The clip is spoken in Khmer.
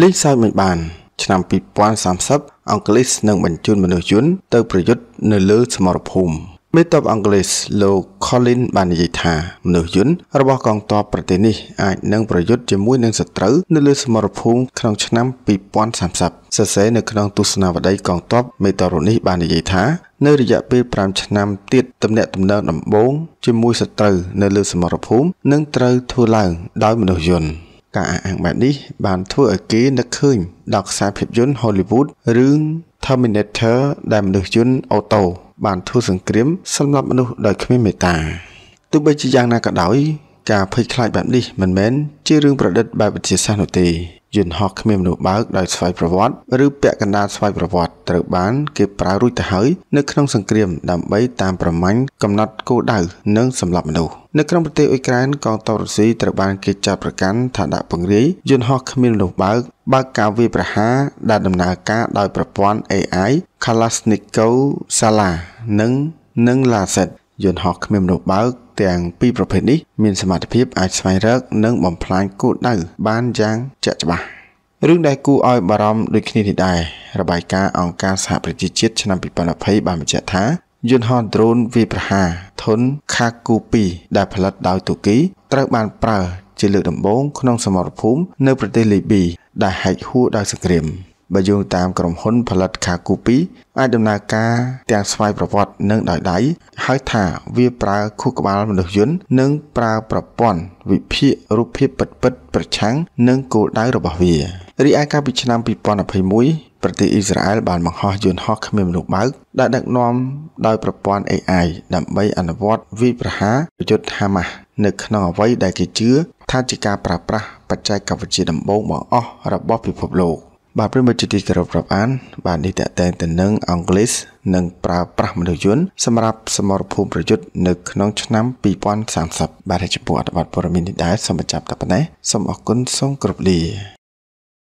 លីសើចមិនបានឆ្នាំ2030អង់គ្លេសនឹងបញ្ជូនមនុស្សយន្តទៅប្រយុទ្ធនៅលើសមរភូមិមេតបអង់គ្លេសលោក Colin បាននិយាយថាមនុស្សយន្តរបស់កងទ័ពប្រទេសនេះអាចនឹងប្រយុទ្ធជាមួយនឹងសត្រូវនៅលើសមរភូមិក្នុងឆ្នាំ2030សរសេរនៅក្នុងទស្សនាវដ្តីកងទ័ពមេតរនេះបាននិយាយថានៅរយៈពេល5ឆ្នាំទៀតទំនាក់ទំនងដំបូងជាមួយសត្រូវនៅលើសមរភូមិនឹងត្រូវធ្វើឡើងដោយមនុស្សយន្តការអះអាងបែបនេះបានធ្វើឲ្យគេនឹកឃើញដល់ខ្សែភាពយន្ត Hollywood រឿង Terminator ដែលមនុស្សយន្តអូតូបានធ្វើសង្គ្រាមសម្លាប់មនុស្សដោយគ្មានមេត្តាទោះបីជាយ៉ាងណាក៏ដោយការភ័យខ្លាចបែបនេះមិនមែនជារឿងប្រឌិតបែបវិទ្យាសាស្ត្រនោះទេយន្តហោះគ្មានមនុស្សបើកដោយស្វ័យប្រវត្តិឬពាក់កណ្ដាលស្វ័យប្រវត្តិត្រូវបានគេប្រើរួចទៅហើយនៅក្នុងសង្គ្រាមដើម្បីតាមប្រម៉ាញ់កំណត់គោលដៅនិងសម្លាប់មនុស្សនៅក្នុងប្រទេសអ៊ុយក្រែនកងទ័ពរុស្ស៊ីត្រូវបានគេចាត់ប្រកាន់ថាដាក់ពង្រាយយន្តហោះគ្មានមនុស្សបើកបើកការវាយប្រហារដែលដំណើរការដោយប្រព័ន្ធ AI Kalashnikov Sala និងនិង Lancet យន្តហោះគ្មានមនុស្សបើកទាំងពីរប្រភេទនេះមានសមត្ថភាពអាចស្វែងរកនិងបំផ្លាញគោលដៅបានយ៉ាងជាក់ច្បាស់រឿងដែលគួរឲ្យបារម្ភដូចគ្នានេះដែររបាយការណ៍អង្គការសហប្រជាជាតិឆ្នាំ2020បានបញ្ជាក់ថាយន្តហោះដ្រូនវាយប្រហារធុន Kaku 2ដែលផលិតដោយទូគីត្រូវបានប្រើជាលើកដំបូងក្នុងសមរភូមិនៅប្រទេសលីប៊ីដែលហែកហួរដោយសង្គ្រាមបើយោងតាមក្រុមហ៊ុនផលិត Kaku 2អាចដំណើរការទាំងស្វ័យប្រវត្តិនិងដោយដៃហើយថាវាប្រើខួរក្បាល មនុស្សយន្តនិងប្រើប្រព័ន្ធវិភាគរូបភាពពិតៗប្រឆាំងនឹងគោលដៅរបស់វារីឯកាលពីឆ្នាំ2021ប្រទេសអ៊ីស្រាអែលបានបង្ហោះយន្តហោះគ្មានមនុស្សបើកដែលដឹកនាំដោយប្រព័ន្ធ AI ដើម្បីអនុវត្តវិប្រហាប្រយុទ្ធហាម៉ាស់នៅក្នុងអ្វីដែលគេជឿថាជាការប្រើប្រាស់បច្ចេកវិទ្យាដំបូងបង្អស់របស់ពិភពលោក។បាទប្រិមិត្តជាទីគោរពរាប់អាន បាទនេះតកតែងទៅនឹងអង់គ្លេសនិងប្រើប្រាស់មនុស្សយន្តសម្រាប់សមរភូមិប្រយុទ្ធនៅក្នុងឆ្នាំ2030បាទចំពោះអត្ថបទព័ត៌មាននេះដែរសូមបញ្ចប់តែប៉ុណ្ណេះសូមអរគុណសូមគោរពលា